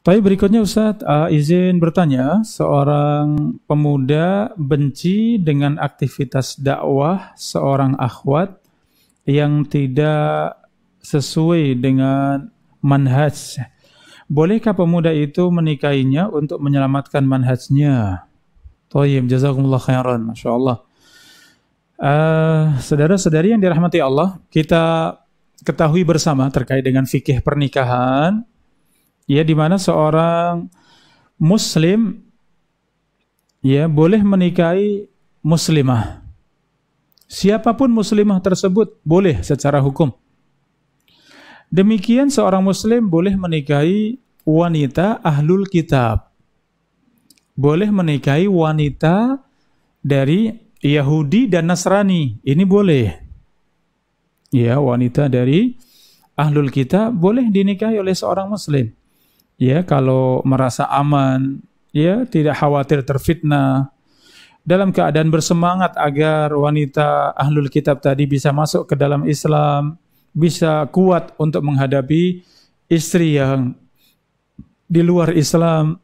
Tapi berikutnya Ustadz, uh, izin bertanya, seorang pemuda benci dengan aktivitas dakwah seorang akhwat yang tidak sesuai dengan manhaj. Bolehkah pemuda itu menikahinya untuk menyelamatkan manhajnya? Tayyib, jazakumullah khairan, Masya Allah. Uh, Saudara-saudari yang dirahmati Allah, kita ketahui bersama terkait dengan fikih pernikahan, ya di mana seorang muslim ya boleh menikahi muslimah. Siapapun muslimah tersebut boleh secara hukum. Demikian seorang muslim boleh menikahi wanita ahlul kitab. Boleh menikahi wanita dari Yahudi dan Nasrani. Ini boleh. Ya, wanita dari ahlul kitab boleh dinikahi oleh seorang muslim ya kalau merasa aman, ya tidak khawatir terfitnah, dalam keadaan bersemangat agar wanita ahlul kitab tadi bisa masuk ke dalam Islam, bisa kuat untuk menghadapi istri yang di luar Islam.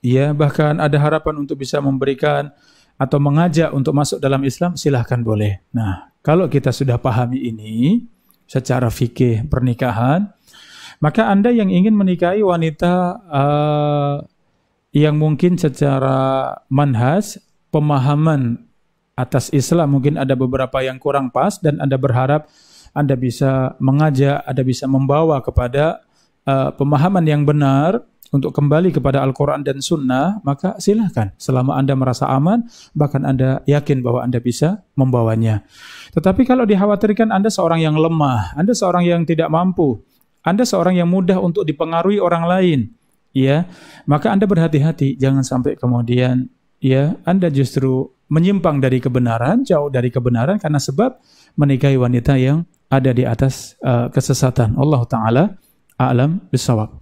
Ya, bahkan ada harapan untuk bisa memberikan atau mengajak untuk masuk dalam Islam, silahkan boleh. Nah, kalau kita sudah pahami ini secara fikih pernikahan, maka Anda yang ingin menikahi wanita uh, yang mungkin secara manhas pemahaman atas Islam mungkin ada beberapa yang kurang pas dan Anda berharap Anda bisa mengajak, Anda bisa membawa kepada uh, pemahaman yang benar untuk kembali kepada Al-Quran dan Sunnah, maka silahkan. Selama Anda merasa aman, bahkan Anda yakin bahwa Anda bisa membawanya. Tetapi kalau dikhawatirkan Anda seorang yang lemah, Anda seorang yang tidak mampu, anda seorang yang mudah untuk dipengaruhi orang lain, ya. Maka Anda berhati-hati jangan sampai kemudian ya Anda justru menyimpang dari kebenaran, jauh dari kebenaran karena sebab menikahi wanita yang ada di atas uh, kesesatan. Allah taala alam bisawab.